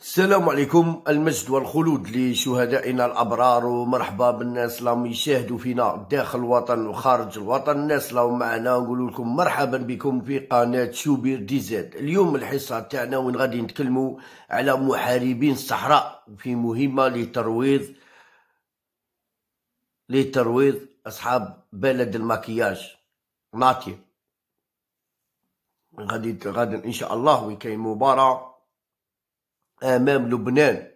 السلام عليكم المجد والخلود لشهدائنا الابرار ومرحبا بالناس اللي يشاهدوا فينا داخل الوطن وخارج الوطن الناس اللي معنا نقول لكم مرحبا بكم في قناه شوبير دي زاد اليوم الحصه تاعنا وين غادي نتكلموا على محاربين الصحراء في مهمه لترويض لترويض اصحاب بلد المكياج ناتي غادي غادي ان شاء الله وين كاين مباراه امام لبنان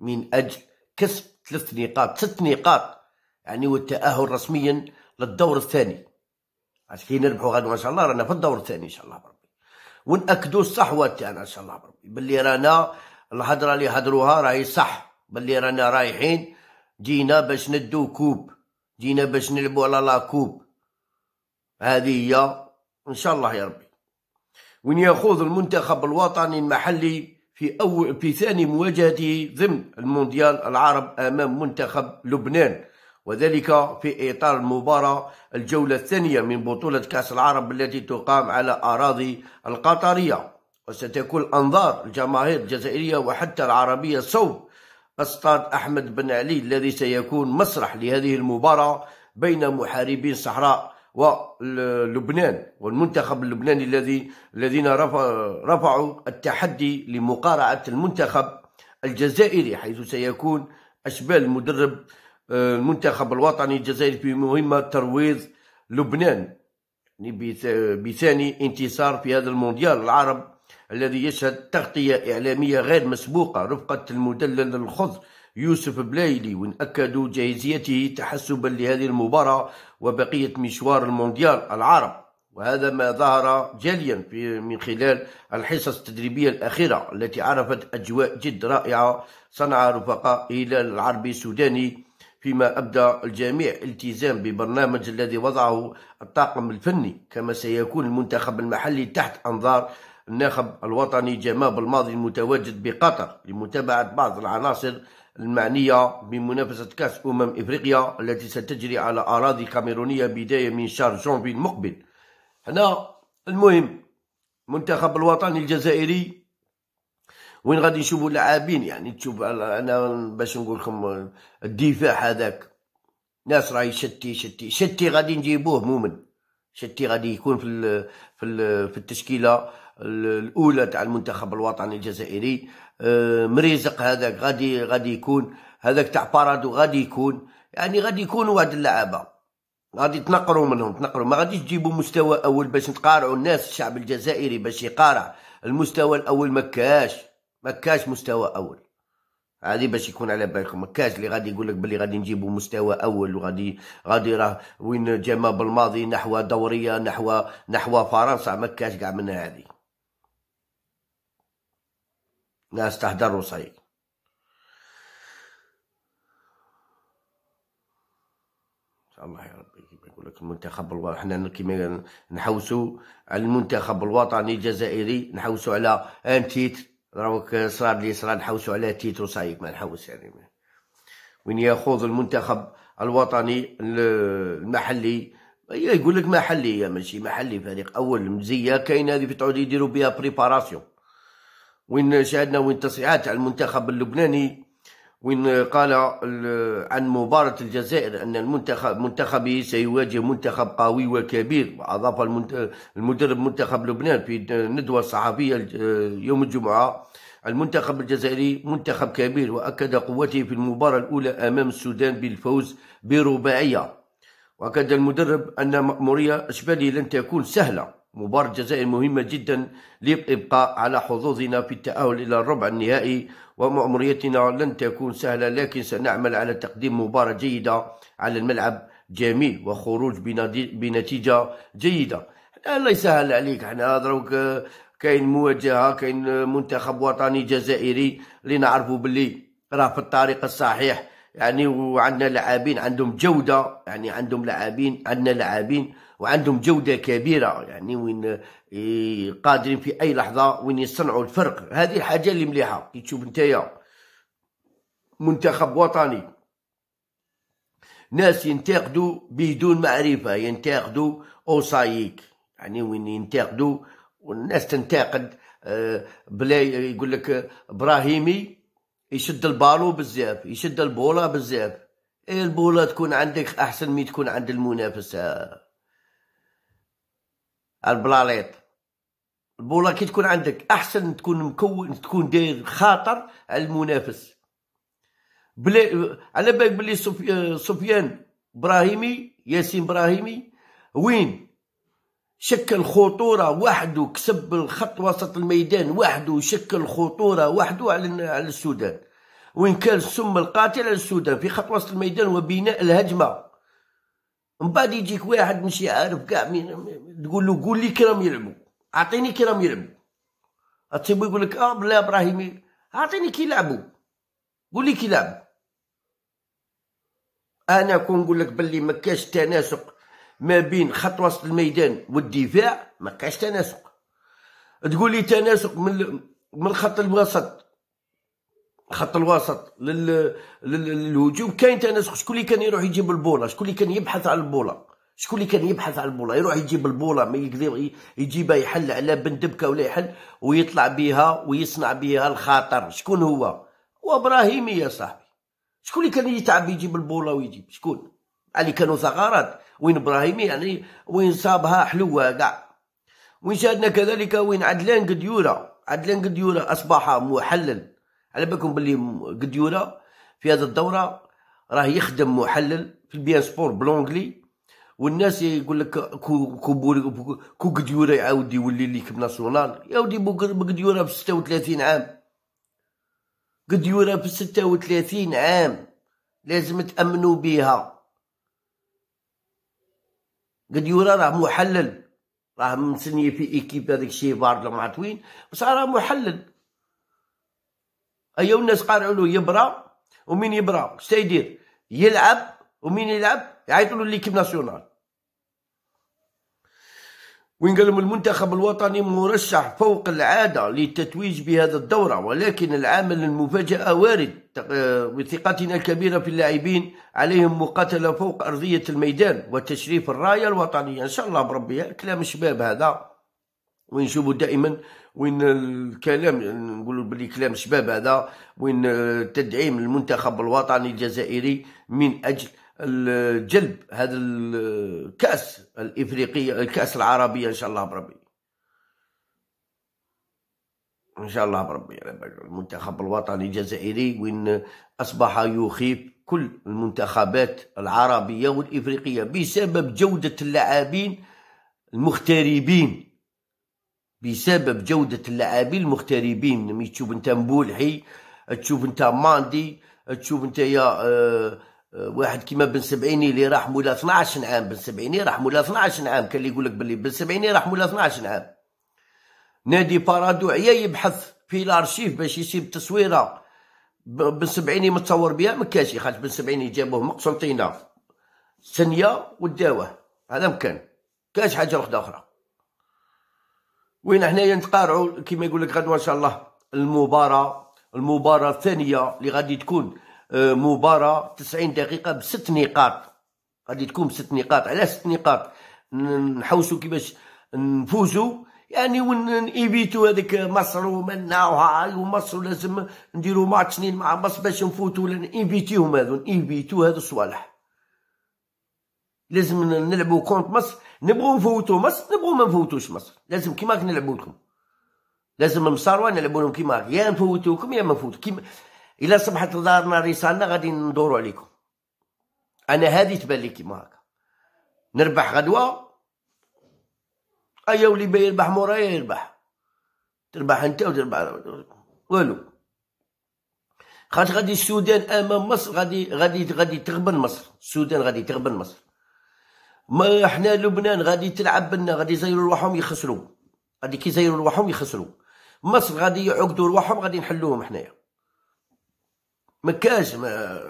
من اجل كسب ثلاث نقاط ست نقاط يعني والتاهل رسميا للدور الثاني عاد كي نربحوا غدوه ان شاء الله رانا في الدور الثاني ان شاء الله بربي ونأكدوا الصحوه تاعنا ان شاء الله بربي باللي رانا الهضره اللي هضروها راهي صح باللي رانا رايحين جينا باش ندو كوب جينا باش نلعبوا على لا كوب هذه هي ان شاء الله يا ربي وين ياخذ المنتخب الوطني المحلي في أول في ثاني مواجهته ضمن المونديال العرب أمام منتخب لبنان وذلك في إطار المباراة الجولة الثانية من بطولة كأس العرب التي تقام على أراضي القطرية وستكون أنظار الجماهير الجزائرية وحتى العربية صوب استاد أحمد بن علي الذي سيكون مسرح لهذه المباراة بين محاربين صحراء ولبنان والمنتخب اللبناني الذي الذين رفعوا التحدي لمقارعة المنتخب الجزائري حيث سيكون أشبال مدرب آه، المنتخب الوطني الجزائري في مهمة ترويض لبنان يعني بثاني انتصار في هذا المونديال العرب الذي يشهد تغطية إعلامية غير مسبوقة رفقة المدلل الخضر يوسف بلايلي ونأكدوا جاهزيته تحسبا لهذه المباراة وبقية مشوار المونديال العرب وهذا ما ظهر جليا في من خلال الحصص التدريبية الأخيرة التي عرفت أجواء جد رائعة صنع رفقاء الى العربي السوداني فيما أبدى الجميع التزام ببرنامج الذي وضعه الطاقم الفني كما سيكون المنتخب المحلي تحت أنظار الناخب الوطني جماب الماضي المتواجد بقطر لمتابعة بعض العناصر المعنية بمنافسة كأس أمم إفريقيا التي ستجري على أراضي كاميرونية بداية من شهر جونفي المقبل هنا المهم المنتخب الوطني الجزائري وين غادي نشوفوا اللاعبين يعني تشوف انا باش نقول لكم الدفاع هذاك ناس راهي شتي شتي شتي غادي نجيبوه مؤمن شتي غادي يكون في ال في ال في التشكيله الاولى تاع المنتخب الوطني الجزائري آه، مريزق هذاك غادي غادي يكون هذاك تاع بارادو غادي يكون يعني غادي يكونوا واحد اللعابه غادي تنقروا منهم تنقروا ما غاديش تجيبوا مستوى اول باش نقارعوا الناس الشعب الجزائري باش يقارع المستوى الاول ما كاش ما كاش مستوى اول هادي باش يكون على بالكم كاش اللي غادي يقول لك بلي غادي نجيبوا مستوى اول وغادي غادي راه وين ما بالماضي نحو دوريه نحو نحو فرنسا ما كاش كاع من هذه ناس تهدر وصاي الله يا ربي كيما يقول لك المنتخب الوطني حنا كيما نحوسوا على المنتخب الوطني الجزائري نحوسوا على ان تيتر دروك صار لي صرا نحوسو على تيتو صايب ما نحوس يعني وين ياخذ المنتخب الوطني المحلي يقول لك محلي يا ماشي محلي فريق اول مزيه كاين هذه في تعود يديروا بها بريباراسيون وين شاهدنا وين تصريحات على المنتخب اللبناني وين قال عن مباراة الجزائر أن المنتخب منتخبه سيواجه منتخب قوي وكبير أضاف المدرب منتخب لبنان في ندوة صحفية يوم الجمعة المنتخب الجزائري منتخب كبير وأكد قوته في المباراة الأولى أمام السودان بالفوز برباعية وأكد المدرب أن مأمورية إشبالي لن تكون سهلة مباراة جزائر مهمة جدا للإبقاء على حظوظنا في التأهل إلى الربع النهائي ومأموريتنا لن تكون سهلة لكن سنعمل على تقديم مباراة جيدة على الملعب جميل وخروج بنتيجة جيدة الله يسهل عليك احنا دروك كاين مواجهة كاين منتخب وطني جزائري اللي نعرفوا باللي راه في الطريق الصحيح يعني وعندنا لاعبين عندهم جوده يعني عندهم لاعبين عندنا لاعبين وعندهم جوده كبيره يعني وين قادرين في اي لحظه وين يصنعوا الفرق هذه الحاجه اللي مليحه كي تشوف نتايا منتخب وطني ناس ينتقدوا بدون معرفه ينتقدوا اوسايك يعني وين ينتقدوا والناس تنتقد آه، بلا يقول لك ابراهيمي يشد البالو بزاف يشد البوله بزاف إيه البوله تكون عندك احسن من تكون عند المنافس البلاليط البوله كي تكون عندك احسن تكون مكون تكون داير خاطر على المنافس بلي على بالك بلي سفيان ابراهيمي ياسين ابراهيمي وين شكل خطوره وحده كسب الخط وسط الميدان وحده شكل خطوره وحده على السودان وان كان السم القاتل على السودان في خط وسط الميدان وبناء الهجمه من بعد يجيك واحد مش عارف كاع تقول له قول لي كرام يلعبوا اعطيني كرام يلعبوا اتسيبو يقول لك اه بلا ابراهيمي اعطيني كي يلعبوا قول لي كي يلعبوا انا كون نقول لك باللي ما كاش تناسق ما بين خط وسط الميدان والدفاع ما كاش تناسق تقول لي تناسق من من الخط الوسط خط الوسط لل... للهجوم كاين تناسق شكون اللي كان يروح يجيب البوله شكون اللي كان يبحث على البوله شكون اللي كان يبحث على البوله يروح يجيب البوله ما يقدر يجيبها يحل على بندبكه ولا يحل ويطلع بها ويصنع بها الخطر شكون هو وابراهيمي يا صاحبي شكون اللي كان يتعب يجيب البوله ويجيب شكون اللي كانوا ثغرات وين ابراهيمي يعني وين صابها حلوه كاع وين شاهدنا كذلك وين عدلان قديوره عدلان قديوره اصبح محلل على بالكم باللي قديوره في هذه الدوره راه يخدم محلل في البيان سبور بلونجلي والناس يقول لك كو كو كو قديوره يعاود يولي ليك ناسيونال يا ودي بقديوره ب 36 عام قديوره ب 36 عام لازم تامنوا بها قد يورا راه محلل راه مسني في ايكيب هذاك الشيء بارد ما معطوين بصح راه محلل ايو الناس قارعوا له يبرا ومين يبرا اش يدير يلعب ومين يلعب يعيطوا له ليكيب ناسيونال وين قال المنتخب الوطني مرشح فوق العادة للتتويج بهذا الدورة ولكن العامل المفاجأة وارد وثقتنا آه، الكبيرة في اللاعبين عليهم مقاتلة فوق أرضية الميدان وتشريف الراية الوطنية إن شاء الله بربي كلام شباب هذا ونشوفوا دائما وين الكلام نقولوا بلي كلام شباب هذا وين تدعيم المنتخب الوطني الجزائري من أجل جلب هذا الكاس الافريقيه الكاس العربيه ان شاء الله بربي ان شاء الله بربي المنتخب الوطني الجزائري وين اصبح يخيف كل المنتخبات العربيه والافريقيه بسبب جوده اللاعبين المغتربين بسبب جودة اللاعبين المغتربين تشوف انت مبولحي تشوف انت ماندي تشوف انت يا آه واحد كيما بن سبعيني اللي راح مولا 12 عام بن سبعيني راح مولا 12 عام كان اللي يقول لك بلي بن سبعيني راح مولا 12 عام نادي بارادوعية يبحث في الارشيف باش يسيب تصويره بن سبعيني متصور بها ما كاش خاطر بن سبعيني جابوه من قسنطينه سنيه وداوه هذا مكان كاش حاجه وحده اخرى وين حنايا نتقارعوا كيما يقول لك غدوه ان شاء الله المباراه المباراه الثانيه اللي غادي تكون آه، مباراه 90 دقيقه بست نقاط غادي تكون بست نقاط على ست نقاط نحوسوا كيفاش نفوزوا يعني ونيبيتو هذيك مصر ومنا وهاي ومصر لازم نديروا ماتش سنين مع مصر باش نفوتوا ولا نيبيتيهم هذو نيبيتو هذو الصوالح لازم نلعبوا كونت مصر نبغوا نفوتوا مصر نبغوا ما نفوتوش مصر لازم كيما نلعبوا لكم لازم مصاروا نلعبوا لهم كيما يا نفوتوكم يا ما نفوتوكم كيما الا صبحت لدارنا رسالنا غادي ندوروا عليكم انا هذه تبان لي كيما هكا نربح غدوه ايا ولي باين يربح مورايا يربح تربح انت وتربح والو خاطر غادي السودان امام مصر غادي غادي غادي تغبن مصر السودان غادي تغبن مصر ما حنا لبنان غادي تلعب بنا غادي يزيروا روحهم يخسروا غادي كي يزيروا روحهم يخسروا مصر غادي يعقدوا روحهم غادي نحلوهم حنايا ما كاش ما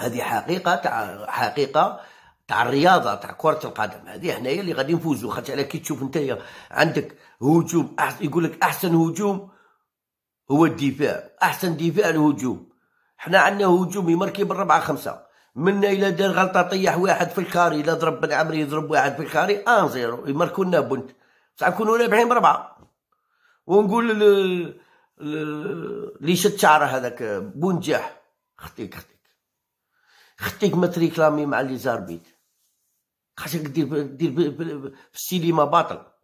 هذه حقيقه تاع حقيقه تاع الرياضه تاع كره القدم هذه هنايا اللي غادي نفوزو خاطر على كي تشوف انت عندك هجوم أحسن يقول لك احسن هجوم هو الدفاع احسن دفاع الهجوم حنا عندنا هجوم يمركي بالربعه خمسه منا الى دار غلطه طيح واحد في الكاري الا ضرب بن عمري يضرب واحد في الكاري ان زيرو يمركونا لنا بنت بصح نكونو رابحين بربعه ونقول اللي شد شعره هذاك بونجاح خطيك خطيك خطيك ما تريكلامي مع لي زاربيت خاصك دير دير بالسينما باطل